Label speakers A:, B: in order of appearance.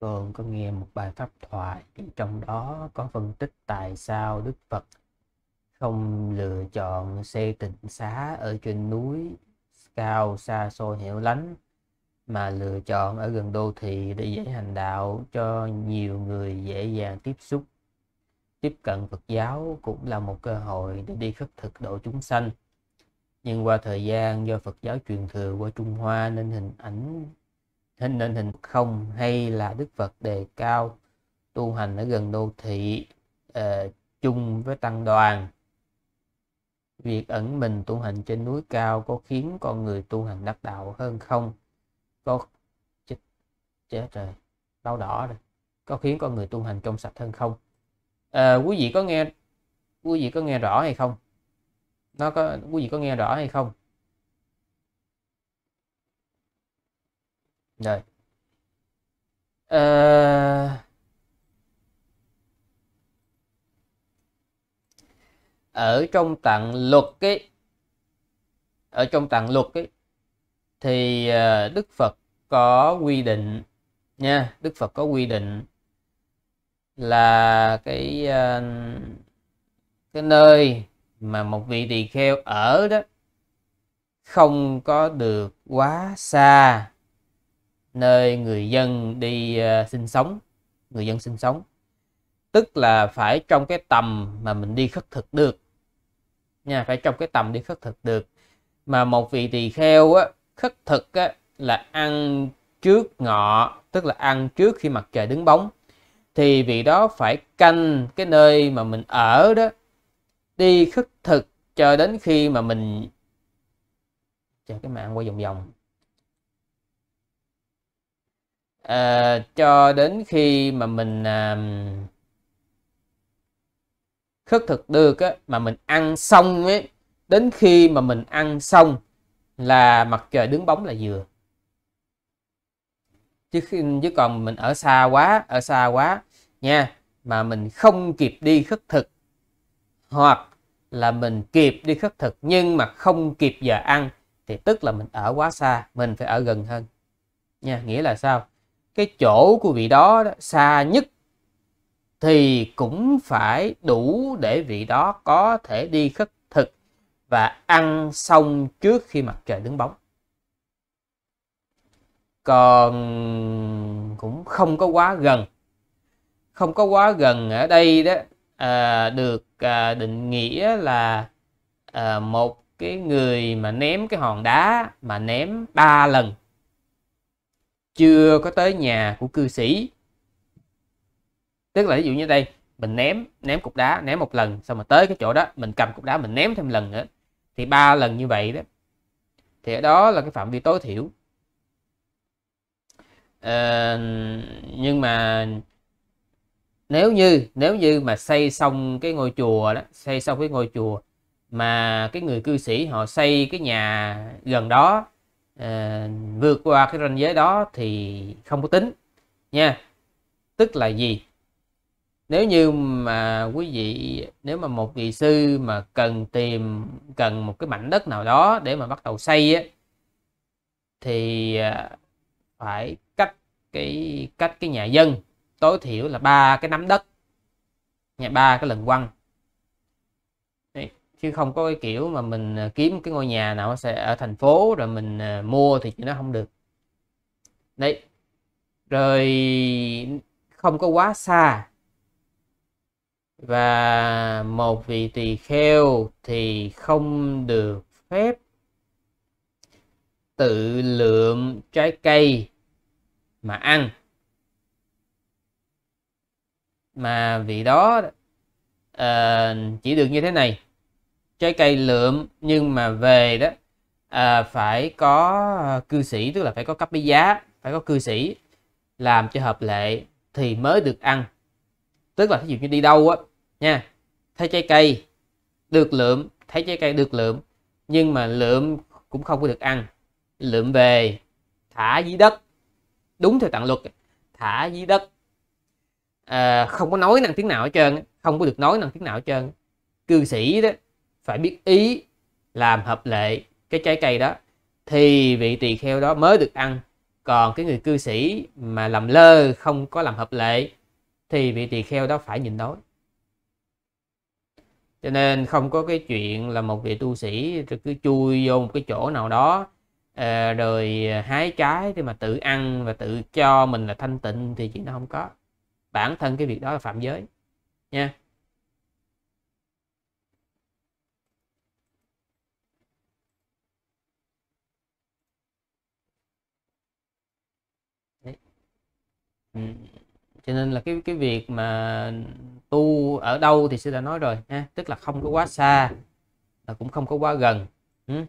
A: Cường có nghe một bài pháp thoại trong đó có phân tích tại sao Đức Phật không lựa chọn xây tịnh xá ở trên núi cao xa xôi hẻo lánh mà lựa chọn ở gần đô thị để dễ hành đạo cho nhiều người dễ dàng tiếp xúc tiếp cận Phật giáo cũng là một cơ hội để đi khất thực độ chúng sanh nhưng qua thời gian do Phật giáo truyền thừa qua Trung Hoa nên hình ảnh hình nên hình không hay là đức phật đề cao tu hành ở gần đô thị uh, chung với tăng đoàn việc ẩn mình tu hành trên núi cao có khiến con người tu hành đắc đạo hơn không có chết chết rồi đau đỏ rồi có khiến con người tu hành trong sạch hơn không à, quý vị có nghe quý vị có nghe rõ hay không nó có quý vị có nghe rõ hay không rồi à... Ờ. ở trong tạng luật cái ở trong tạng luật ấy thì ờ, Đức Phật có quy định nha Đức Phật có quy định là cái ờ, cái nơi mà một vị tỳ kheo ở đó không có được quá xa nơi người dân đi uh, sinh sống người dân sinh sống tức là phải trong cái tầm mà mình đi khất thực được nha phải trong cái tầm đi khất thực được mà một vị tỳ kheo á, khất thực á, là ăn trước ngọ tức là ăn trước khi mặt trời đứng bóng thì vị đó phải canh cái nơi mà mình ở đó đi khất thực cho đến khi mà mình chờ cái mạng quay vòng vòng à, cho đến khi mà mình à, khất thực được á, mà mình ăn xong ấy đến khi mà mình ăn xong là mặt trời đứng bóng là vừa chứ khi, chứ còn mình ở xa quá ở xa quá nha mà mình không kịp đi khất thực hoặc là mình kịp đi khất thực nhưng mà không kịp giờ ăn thì tức là mình ở quá xa mình phải ở gần hơn nha nghĩa là sao cái chỗ của vị đó, xa nhất thì cũng phải đủ để vị đó có thể đi khất thực và ăn xong trước khi mặt trời đứng bóng còn cũng không có quá gần không có quá gần ở đây đó à, được à, định nghĩa là à, một cái người mà ném cái hòn đá mà ném ba lần chưa có tới nhà của cư sĩ tức là ví dụ như đây mình ném ném cục đá ném một lần xong mà tới cái chỗ đó mình cầm cục đá mình ném thêm lần nữa thì ba lần như vậy đó thì ở đó là cái phạm vi tối thiểu à, nhưng mà nếu như nếu như mà xây xong cái ngôi chùa đó xây xong cái ngôi chùa mà cái người cư sĩ họ xây cái nhà gần đó à, vượt qua cái ranh giới đó thì không có tính nha tức là gì nếu như mà quý vị nếu mà một vị sư mà cần tìm cần một cái mảnh đất nào đó để mà bắt đầu xây á, thì ờ, phải cách cái cách cái nhà dân tối thiểu là ba cái nắm đất nhà ba cái lần quăng chứ không có cái kiểu mà mình à, kiếm cái ngôi nhà nào sẽ ở thành phố rồi mình à, mua thì nó không được đấy rồi không có quá xa và một vị tỳ kheo thì không được phép tự lượm trái cây mà ăn mà vị đó uh, chỉ được như thế này trái cây lượm nhưng mà về đó à, phải có à, cư sĩ tức là phải có cấp bí giá phải có cư sĩ làm cho hợp lệ thì mới được ăn tức là ví dụ như đi đâu á nha thấy trái cây được lượm thấy trái cây được lượm nhưng mà lượm cũng không có được ăn lượm về thả dưới đất đúng theo tặng luật thả dưới đất à, không có nói năng tiếng nào hết trơn không có được nói năng tiếng nào hết trơn cư sĩ đó phải biết ý làm hợp lệ cái trái cây đó thì vị tỳ kheo đó mới được ăn còn cái người cư sĩ mà làm lơ không có làm hợp lệ thì vị tỳ kheo đó phải nhịn đói cho nên không có cái chuyện là một vị tu sĩ rồi cứ chui vô một cái chỗ nào đó ờ, rồi hái trái để mà tự ăn và tự cho mình là thanh tịnh thì chuyện đó không có bản thân cái việc đó là phạm giới nha cho nên là cái cái việc mà tu ở đâu thì sư đã nói rồi ha tức là không có quá xa là cũng không có quá gần ừ.